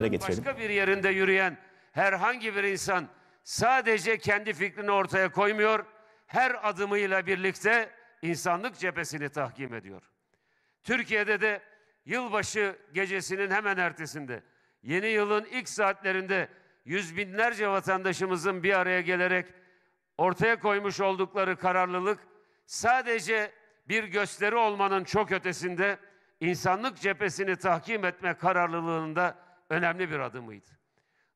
Başka bir yerinde yürüyen herhangi bir insan sadece kendi fikrini ortaya koymuyor, her adımıyla birlikte insanlık cephesini tahkim ediyor. Türkiye'de de yılbaşı gecesinin hemen ertesinde, yeni yılın ilk saatlerinde yüz binlerce vatandaşımızın bir araya gelerek ortaya koymuş oldukları kararlılık sadece bir gösteri olmanın çok ötesinde insanlık cephesini tahkim etme kararlılığında önemli bir adımıydı.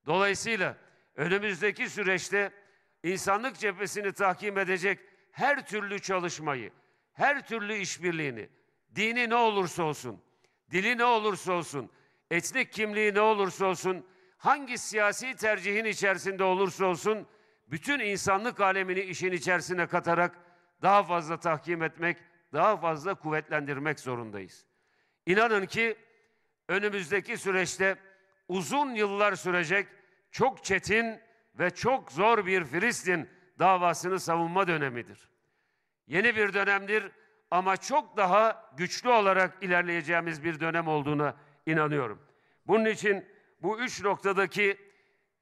Dolayısıyla önümüzdeki süreçte insanlık cephesini tahkim edecek her türlü çalışmayı, her türlü işbirliğini, dini ne olursa olsun, dili ne olursa olsun, etnik kimliği ne olursa olsun, hangi siyasi tercihin içerisinde olursa olsun, bütün insanlık alemini işin içerisine katarak daha fazla tahkim etmek, daha fazla kuvvetlendirmek zorundayız. İnanın ki önümüzdeki süreçte uzun yıllar sürecek çok çetin ve çok zor bir Filistin davasını savunma dönemidir. Yeni bir dönemdir ama çok daha güçlü olarak ilerleyeceğimiz bir dönem olduğuna inanıyorum. Bunun için bu üç noktadaki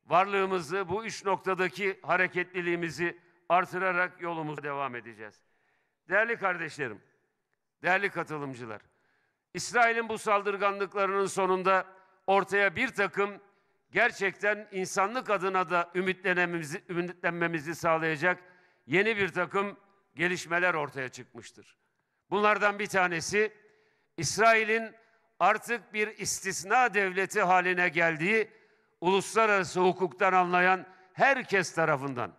varlığımızı, bu üç noktadaki hareketliliğimizi artırarak yolumuza devam edeceğiz. Değerli kardeşlerim, değerli katılımcılar, İsrail'in bu saldırganlıklarının sonunda ortaya bir takım gerçekten insanlık adına da ümitlenmemizi, ümitlenmemizi sağlayacak yeni bir takım gelişmeler ortaya çıkmıştır. Bunlardan bir tanesi İsrail'in artık bir istisna devleti haline geldiği uluslararası hukuktan anlayan herkes tarafından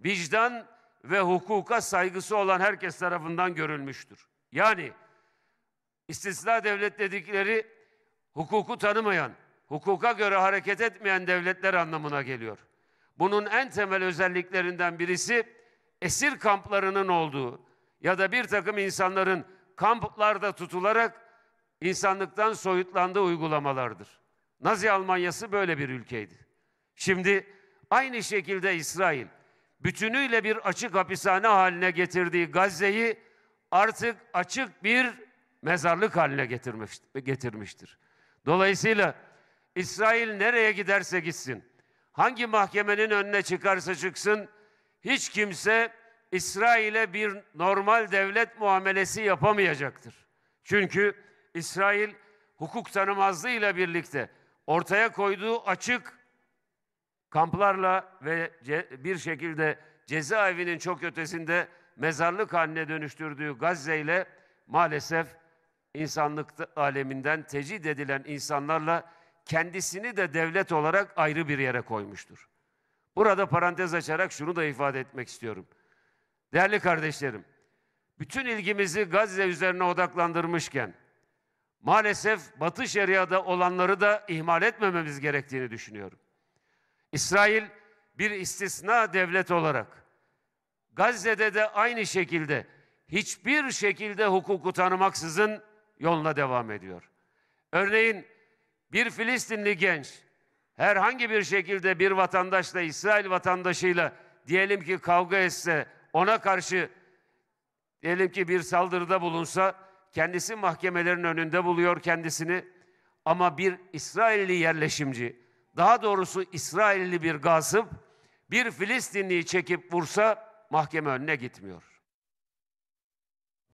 vicdan ve hukuka saygısı olan herkes tarafından görülmüştür. Yani istisna devlet dedikleri hukuku tanımayan, hukuka göre hareket etmeyen devletler anlamına geliyor. Bunun en temel özelliklerinden birisi esir kamplarının olduğu ya da bir takım insanların kamplarda tutularak insanlıktan soyutlandığı uygulamalardır. Nazi Almanyası böyle bir ülkeydi. Şimdi aynı şekilde İsrail bütünüyle bir açık hapishane haline getirdiği Gazze'yi artık açık bir mezarlık haline getirmiştir. Dolayısıyla İsrail nereye giderse gitsin, hangi mahkemenin önüne çıkarsa çıksın, hiç kimse İsrail'e bir normal devlet muamelesi yapamayacaktır. Çünkü İsrail hukuk tanımazlığıyla birlikte ortaya koyduğu açık kamplarla ve bir şekilde cezaevinin çok ötesinde mezarlık haline dönüştürdüğü Gazze ile maalesef insanlık aleminden tecid edilen insanlarla kendisini de devlet olarak ayrı bir yere koymuştur. Burada parantez açarak şunu da ifade etmek istiyorum. Değerli kardeşlerim, bütün ilgimizi Gazze üzerine odaklandırmışken maalesef Batı Şeria'da olanları da ihmal etmememiz gerektiğini düşünüyorum. İsrail bir istisna devlet olarak Gazze'de de aynı şekilde hiçbir şekilde hukuku tanımaksızın yoluna devam ediyor. Örneğin bir Filistinli genç herhangi bir şekilde bir vatandaşla, İsrail vatandaşıyla diyelim ki kavga etse, ona karşı diyelim ki bir saldırıda bulunsa, kendisi mahkemelerin önünde buluyor kendisini. Ama bir İsrailli yerleşimci, daha doğrusu İsrailli bir gasıp, bir Filistinliyi çekip vursa mahkeme önüne gitmiyor.